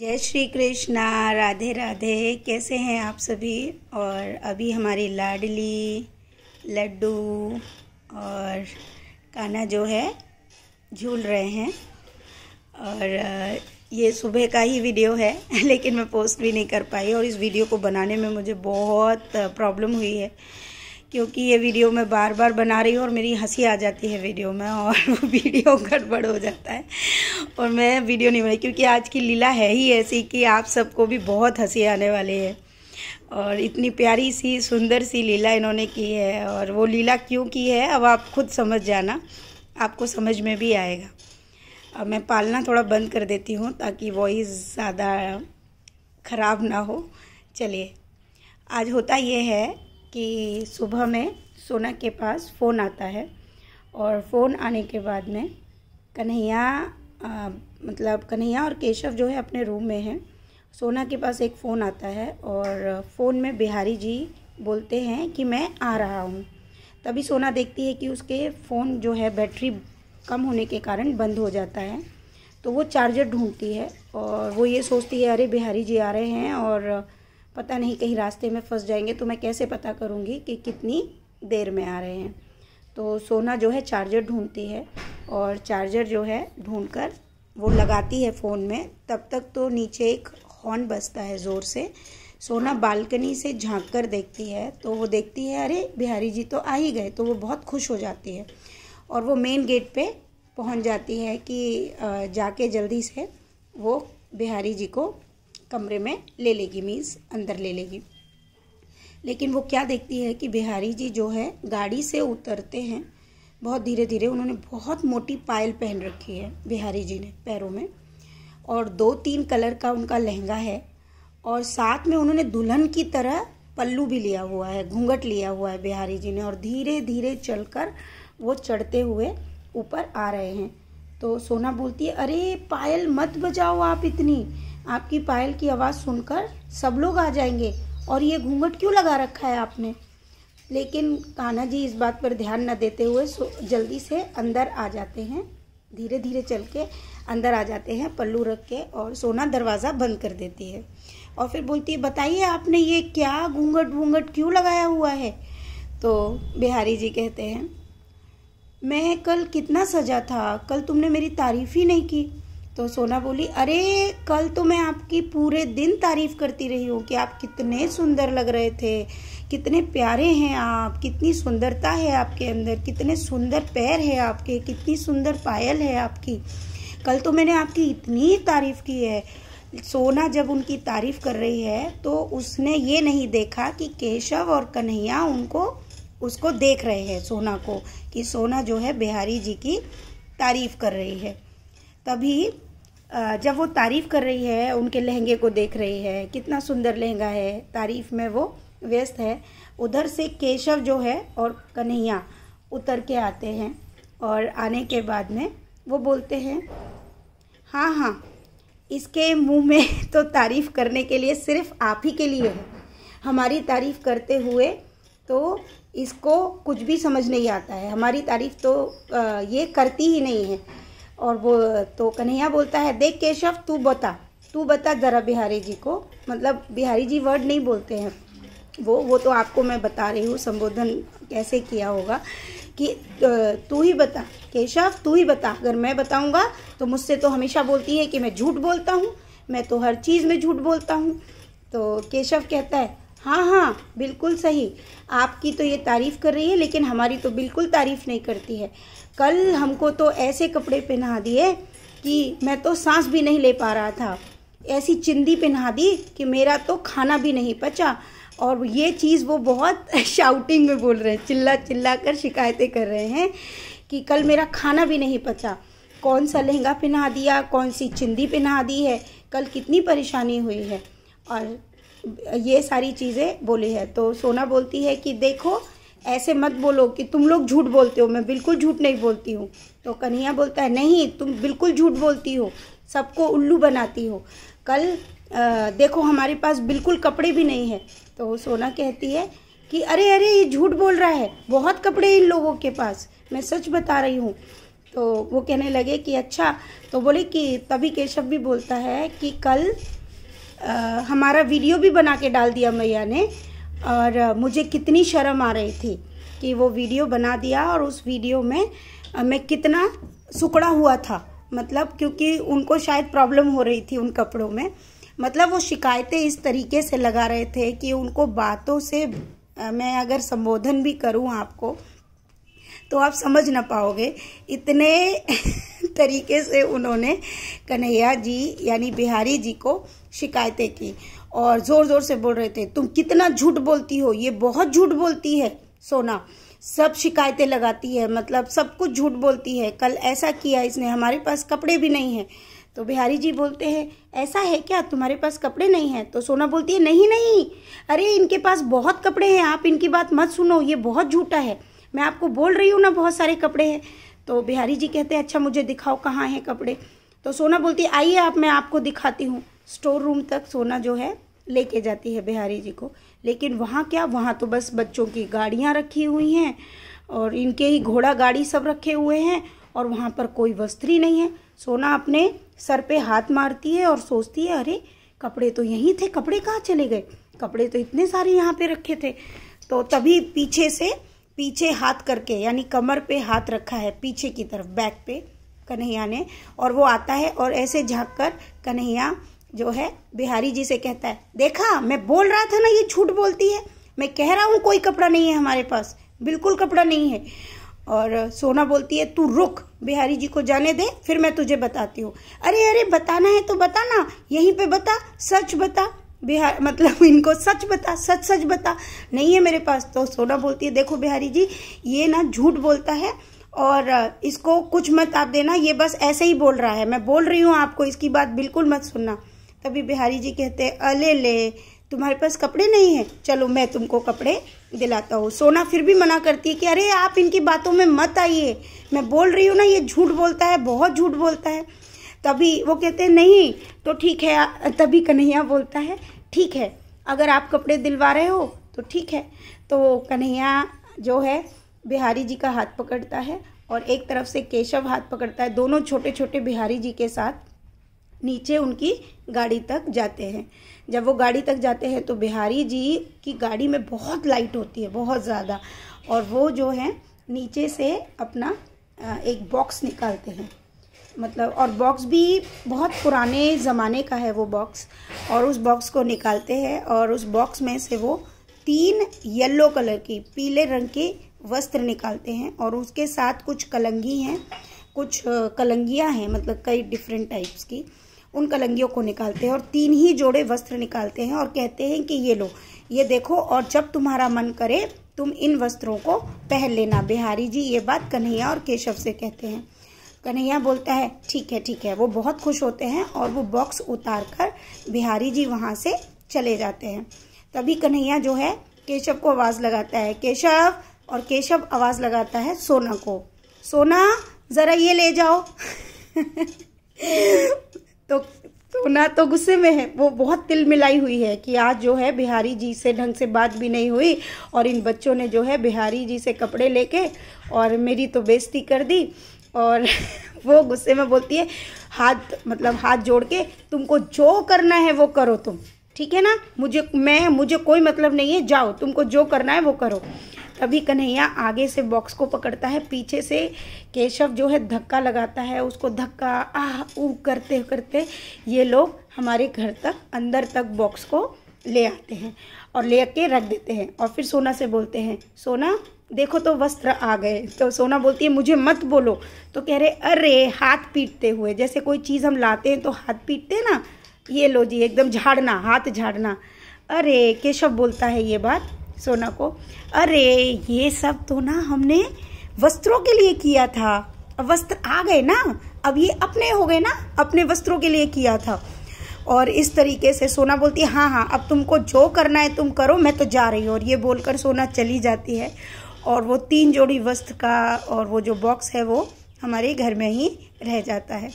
जय श्री कृष्णा राधे राधे कैसे हैं आप सभी और अभी हमारी लाडली लड्डू और काना जो है झूल रहे हैं और ये सुबह का ही वीडियो है लेकिन मैं पोस्ट भी नहीं कर पाई और इस वीडियो को बनाने में मुझे बहुत प्रॉब्लम हुई है क्योंकि ये वीडियो मैं बार बार बना रही हूँ और मेरी हंसी आ जाती है वीडियो में और वो वीडियो गड़बड़ हो जाता है और मैं वीडियो नहीं बनाई क्योंकि आज की लीला है ही ऐसी कि आप सबको भी बहुत हंसी आने वाली है और इतनी प्यारी सी सुंदर सी लीला इन्होंने की है और वो लीला क्यों की है अब आप खुद समझ जाना आपको समझ में भी आएगा अब मैं पालना थोड़ा बंद कर देती हूँ ताकि वॉइस ज़्यादा ख़राब ना हो चलिए आज होता ये है कि सुबह में सोना के पास फ़ोन आता है और फ़ोन आने के बाद में कन्हैया मतलब कन्हैया और केशव जो है अपने रूम में हैं सोना के पास एक फ़ोन आता है और फ़ोन में बिहारी जी बोलते हैं कि मैं आ रहा हूँ तभी सोना देखती है कि उसके फ़ोन जो है बैटरी कम होने के कारण बंद हो जाता है तो वो चार्जर ढूंढती है और वो ये सोचती है अरे बिहारी जी आ रहे हैं और पता नहीं कहीं रास्ते में फंस जाएंगे तो मैं कैसे पता करूँगी कि कितनी देर में आ रहे हैं तो सोना जो है चार्जर ढूंढती है और चार्जर जो है ढूंढकर कर वो लगाती है फ़ोन में तब तक तो नीचे एक हॉर्न बजता है ज़ोर से सोना बालकनी से झांक कर देखती है तो वो देखती है अरे बिहारी जी तो आ ही गए तो वो बहुत खुश हो जाती है और वो मेन गेट पे पहुंच जाती है कि जाके जल्दी से वो बिहारी जी को कमरे में ले लेगी मीन्स अंदर ले लेगी लेकिन वो क्या देखती है कि बिहारी जी जो है गाड़ी से उतरते हैं बहुत धीरे धीरे उन्होंने बहुत मोटी पायल पहन रखी है बिहारी जी ने पैरों में और दो तीन कलर का उनका लहंगा है और साथ में उन्होंने दुल्हन की तरह पल्लू भी लिया हुआ है घूंघट लिया हुआ है बिहारी जी ने और धीरे धीरे चलकर वो चढ़ते हुए ऊपर आ रहे हैं तो सोना बोलती है अरे पायल मत बजाओ आप इतनी आपकी पायल की आवाज़ सुनकर सब लोग आ जाएंगे और ये घूंघट क्यों लगा रखा है आपने लेकिन कान्हा जी इस बात पर ध्यान न देते हुए जल्दी से अंदर आ जाते हैं धीरे धीरे चल के अंदर आ जाते हैं पल्लू रख के और सोना दरवाज़ा बंद कर देती है और फिर बोलती है बताइए आपने ये क्या घूंघट घूंघट क्यों लगाया हुआ है तो बिहारी जी कहते हैं मैं कल कितना सजा था कल तुमने मेरी तारीफ़ ही नहीं की तो सोना बोली अरे कल तो मैं आपकी पूरे दिन तारीफ करती रही हूँ कि आप कितने सुंदर लग रहे थे कितने प्यारे हैं आप कितनी सुंदरता है आपके अंदर कितने सुंदर पैर है आपके कितनी सुंदर पायल है आपकी कल तो मैंने आपकी इतनी तारीफ की है सोना जब उनकी तारीफ कर रही है तो उसने ये नहीं देखा कि केशव और कन्हैया उनको उसको देख रहे हैं सोना को कि सोना जो है बिहारी जी की तारीफ कर रही है तभी जब वो तारीफ़ कर रही है उनके लहंगे को देख रही है कितना सुंदर लहंगा है तारीफ़ में वो व्यस्त है उधर से केशव जो है और कन्हैया उतर के आते हैं और आने के बाद में वो बोलते हैं हाँ हाँ इसके मुंह में तो तारीफ़ करने के लिए सिर्फ आप ही के लिए है हमारी तारीफ़ करते हुए तो इसको कुछ भी समझ नहीं आता है हमारी तारीफ़ तो ये करती ही नहीं है और वो तो कन्हैया बोलता है देख केशव तू बता तू बता ज़रा बिहारी जी को मतलब बिहारी जी वर्ड नहीं बोलते हैं वो वो तो आपको मैं बता रही हूँ संबोधन कैसे किया होगा कि तू ही बता केशव तू ही बता अगर मैं बताऊँगा तो मुझसे तो हमेशा बोलती है कि मैं झूठ बोलता हूँ मैं तो हर चीज़ में झूठ बोलता हूँ तो केशव कहता है हाँ हाँ बिल्कुल सही आपकी तो ये तारीफ़ कर रही है लेकिन हमारी तो बिल्कुल तारीफ़ नहीं करती है कल हमको तो ऐसे कपड़े पहना दिए कि मैं तो सांस भी नहीं ले पा रहा था ऐसी चिंदी पहना दी कि मेरा तो खाना भी नहीं पचा और ये चीज़ वो बहुत शाउटिंग में बोल रहे हैं चिल्ला चिल्ला कर शिकायतें कर रहे हैं कि कल मेरा खाना भी नहीं पचा कौन सा लहंगा पहना दिया कौन सी चिंदी पहना दी है कल कितनी परेशानी हुई है और ये सारी चीज़ें बोली है तो सोना बोलती है कि देखो ऐसे मत बोलो कि तुम लोग झूठ बोलते हो मैं बिल्कुल झूठ नहीं बोलती हूँ तो कन्हैया बोलता है नहीं तुम बिल्कुल झूठ बोलती हो सबको उल्लू बनाती हो कल आ, देखो हमारे पास बिल्कुल कपड़े भी नहीं है तो सोना कहती है कि अरे अरे ये झूठ बोल रहा है बहुत कपड़े इन लोगों के पास मैं सच बता रही हूँ तो वो कहने लगे कि अच्छा तो बोले कि तभी केशव भी बोलता है कि कल आ, हमारा वीडियो भी बना के डाल दिया मैया ने और मुझे कितनी शर्म आ रही थी कि वो वीडियो बना दिया और उस वीडियो में मैं कितना सुकड़ा हुआ था मतलब क्योंकि उनको शायद प्रॉब्लम हो रही थी उन कपड़ों में मतलब वो शिकायतें इस तरीके से लगा रहे थे कि उनको बातों से मैं अगर संबोधन भी करूं आपको तो आप समझ ना पाओगे इतने तरीके से उन्होंने कन्हैया जी यानी बिहारी जी को शिकायतें की और ज़ोर ज़ोर से बोल रहे थे तुम कितना झूठ बोलती हो ये बहुत झूठ बोलती है सोना सब शिकायतें लगाती है मतलब सब कुछ झूठ बोलती है कल ऐसा किया इसने हमारे पास कपड़े भी नहीं हैं तो बिहारी जी बोलते हैं ऐसा है क्या तुम्हारे पास कपड़े नहीं हैं तो सोना बोलती है नहीं नहीं अरे इनके पास बहुत कपड़े हैं आप इनकी बात मत सुनो ये बहुत झूठा है मैं आपको बोल रही हूँ ना बहुत सारे कपड़े हैं तो बिहारी जी कहते हैं अच्छा मुझे दिखाओ कहाँ हैं कपड़े तो सोना बोलती है आइए आप मैं आपको दिखाती हूँ स्टोर रूम तक सोना जो है लेके जाती है बिहारी जी को लेकिन वहाँ क्या वहाँ तो बस बच्चों की गाड़ियाँ रखी हुई हैं और इनके ही घोड़ा गाड़ी सब रखे हुए हैं और वहाँ पर कोई वस्त्री नहीं है सोना अपने सर पे हाथ मारती है और सोचती है अरे कपड़े तो यहीं थे कपड़े कहाँ चले गए कपड़े तो इतने सारे यहाँ पे रखे थे तो तभी पीछे से पीछे हाथ करके यानी कमर पे हाथ रखा है पीछे की तरफ बैक पे कन्हैया ने और वो आता है और ऐसे झाँक कर कन्हैया जो है बिहारी जी से कहता है देखा मैं बोल रहा था ना ये झूठ बोलती है मैं कह रहा हूँ कोई कपड़ा नहीं है हमारे पास बिल्कुल कपड़ा नहीं है और सोना बोलती है तू रुक बिहारी जी को जाने दे फिर मैं तुझे बताती हूँ अरे अरे बताना है तो बताना यहीं पे बता सच बता बिहार मतलब इनको सच बता सच सच बता नहीं है मेरे पास तो सोना बोलती है देखो बिहारी जी ये ना झूठ बोलता है और इसको कुछ मत आप देना ये बस ऐसे ही बोल रहा है मैं बोल रही हूँ आपको इसकी बात बिल्कुल मत सुनना तभी बिहारी जी कहते हैं अले ले तुम्हारे पास कपड़े नहीं हैं चलो मैं तुमको कपड़े दिलाता हूँ सोना फिर भी मना करती है कि अरे आप इनकी बातों में मत आइए मैं बोल रही हूँ ना ये झूठ बोलता है बहुत झूठ बोलता है तभी वो कहते हैं नहीं तो ठीक है तभी कन्हैया बोलता है ठीक है अगर आप कपड़े दिलवा रहे हो तो ठीक है तो कन्हैया जो है बिहारी जी का हाथ पकड़ता है और एक तरफ से केशव हाथ पकड़ता है दोनों छोटे छोटे बिहारी जी के साथ नीचे उनकी गाड़ी तक जाते हैं जब वो गाड़ी तक जाते हैं तो बिहारी जी की गाड़ी में बहुत लाइट होती है बहुत ज़्यादा और वो जो है नीचे से अपना एक बॉक्स निकालते हैं मतलब और बॉक्स भी बहुत पुराने ज़माने का है वो बॉक्स और उस बॉक्स को निकालते हैं और उस बॉक्स में से वो तीन येलो कलर की पीले रंग के वस्त्र निकालते हैं और उसके साथ कुछ कलंगी हैं कुछ कलंगियाँ हैं मतलब कई डिफरेंट टाइप्स की उन कलंगियों को निकालते हैं और तीन ही जोड़े वस्त्र निकालते हैं और कहते हैं कि ये लो ये देखो और जब तुम्हारा मन करे तुम इन वस्त्रों को पहन लेना बिहारी जी ये बात कन्हैया और केशव से कहते हैं कन्हैया बोलता है ठीक है ठीक है वो बहुत खुश होते हैं और वो बॉक्स उतार कर बिहारी जी वहाँ से चले जाते हैं तभी कन्हैया जो है केशव को आवाज़ लगाता है केशव और केशव आवाज़ लगाता है सोना को सोना ज़रा ये ले जाओ तो तो तो, तो गुस्से में है वो बहुत तिल मिलाई हुई है कि आज जो है बिहारी जी से ढंग से बात भी नहीं हुई और इन बच्चों ने जो है बिहारी जी से कपड़े लेके और मेरी तो बेइज्जती कर दी और वो गुस्से में बोलती है हाथ मतलब हाथ जोड़ के तुमको जो करना है वो करो तुम ठीक है ना मुझे मैं मुझे कोई मतलब नहीं है जाओ तुमको जो करना है वो करो तभी कन्हैया आगे से बॉक्स को पकड़ता है पीछे से केशव जो है धक्का लगाता है उसको धक्का आह ऊ करते करते ये लोग हमारे घर तक अंदर तक बॉक्स को ले आते हैं और ले के रख देते हैं और फिर सोना से बोलते हैं सोना देखो तो वस्त्र आ गए तो सोना बोलती है मुझे मत बोलो तो कह रहे अरे हाथ पीटते हुए जैसे कोई चीज़ हम लाते हैं तो हाथ पीटते हैं ना ये लो जी एकदम झाड़ना हाथ झाड़ना अरे केशव बोलता है ये बात सोना को अरे ये सब तो ना हमने वस्त्रों के लिए किया था अब वस्त्र आ गए ना अब ये अपने हो गए ना अपने वस्त्रों के लिए किया था और इस तरीके से सोना बोलती है हाँ हाँ अब तुमको जो करना है तुम करो मैं तो जा रही हूँ और ये बोलकर सोना चली जाती है और वो तीन जोड़ी वस्त्र का और वो जो बॉक्स है वो हमारे घर में ही रह जाता है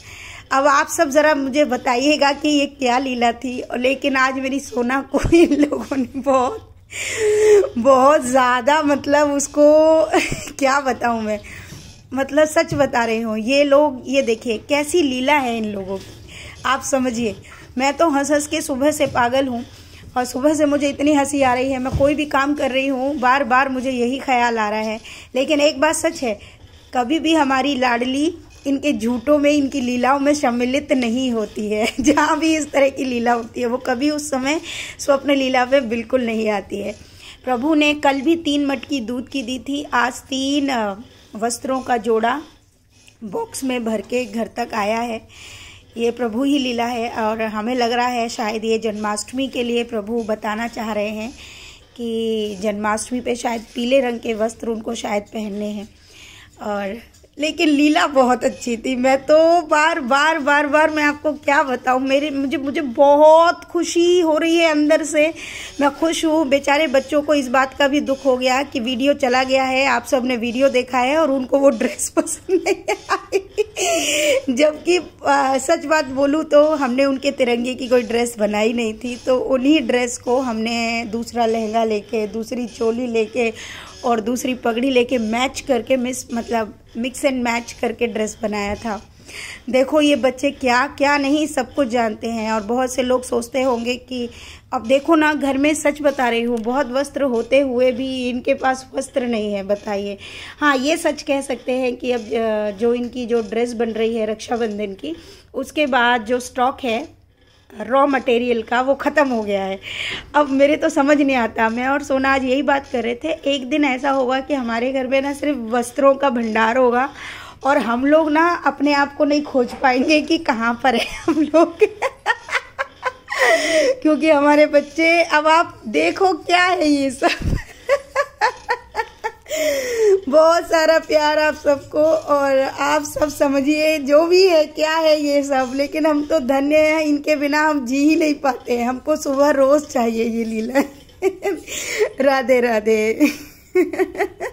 अब आप सब ज़रा मुझे बताइएगा कि ये क्या लीला थी लेकिन आज मेरी सोना को इन लोगों ने बहुत बहुत ज़्यादा मतलब उसको क्या बताऊँ मैं मतलब सच बता रही हूँ ये लोग ये देखिए कैसी लीला है इन लोगों की आप समझिए मैं तो हंस हंस के सुबह से पागल हूँ और सुबह से मुझे इतनी हंसी आ रही है मैं कोई भी काम कर रही हूँ बार बार मुझे यही ख्याल आ रहा है लेकिन एक बात सच है कभी भी हमारी लाडली इनके झूठों में इनकी लीलाओं में सम्मिलित नहीं होती है जहाँ भी इस तरह की लीला होती है वो कभी उस समय स्वप्न लीला में बिल्कुल नहीं आती है प्रभु ने कल भी तीन मटकी दूध की दी थी आज तीन वस्त्रों का जोड़ा बॉक्स में भर के घर तक आया है ये प्रभु ही लीला है और हमें लग रहा है शायद ये जन्माष्टमी के लिए प्रभु बताना चाह रहे हैं कि जन्माष्टमी पे शायद पीले रंग के वस्त्र उनको शायद पहनने हैं और लेकिन लीला बहुत अच्छी थी मैं तो बार बार बार बार मैं आपको क्या बताऊँ मेरे मुझे मुझे बहुत खुशी हो रही है अंदर से मैं खुश हूँ बेचारे बच्चों को इस बात का भी दुख हो गया कि वीडियो चला गया है आप सब ने वीडियो देखा है और उनको वो ड्रेस पसंद नहीं आई जबकि सच बात बोलूँ तो हमने उनके तिरंगे की कोई ड्रेस बनाई नहीं थी तो उन्हीं ड्रेस को हमने दूसरा लहंगा लेके दूसरी चोली लेके और दूसरी पगड़ी लेके मैच करके मिस मतलब मिक्स एंड मैच करके ड्रेस बनाया था देखो ये बच्चे क्या क्या नहीं सब कुछ जानते हैं और बहुत से लोग सोचते होंगे कि अब देखो ना घर में सच बता रही हूँ बहुत वस्त्र होते हुए भी इनके पास वस्त्र नहीं है बताइए हाँ ये सच कह सकते हैं कि अब जो इनकी जो ड्रेस बन रही है रक्षाबंधन की उसके बाद जो स्टॉक है रॉ मटेरियल का वो ख़त्म हो गया है अब मेरे तो समझ नहीं आता मैं और सोना आज यही बात कर रहे थे एक दिन ऐसा होगा कि हमारे घर में ना सिर्फ वस्त्रों का भंडार होगा और हम लोग ना अपने आप को नहीं खोज पाएंगे कि कहाँ पर है हम लोग क्योंकि हमारे बच्चे अब आप देखो क्या है ये सब बहुत सारा प्यार आप सबको और आप सब समझिए जो भी है क्या है ये सब लेकिन हम तो धन्य हैं इनके बिना हम जी ही नहीं पाते हैं हमको सुबह रोज चाहिए ये लीला राधे राधे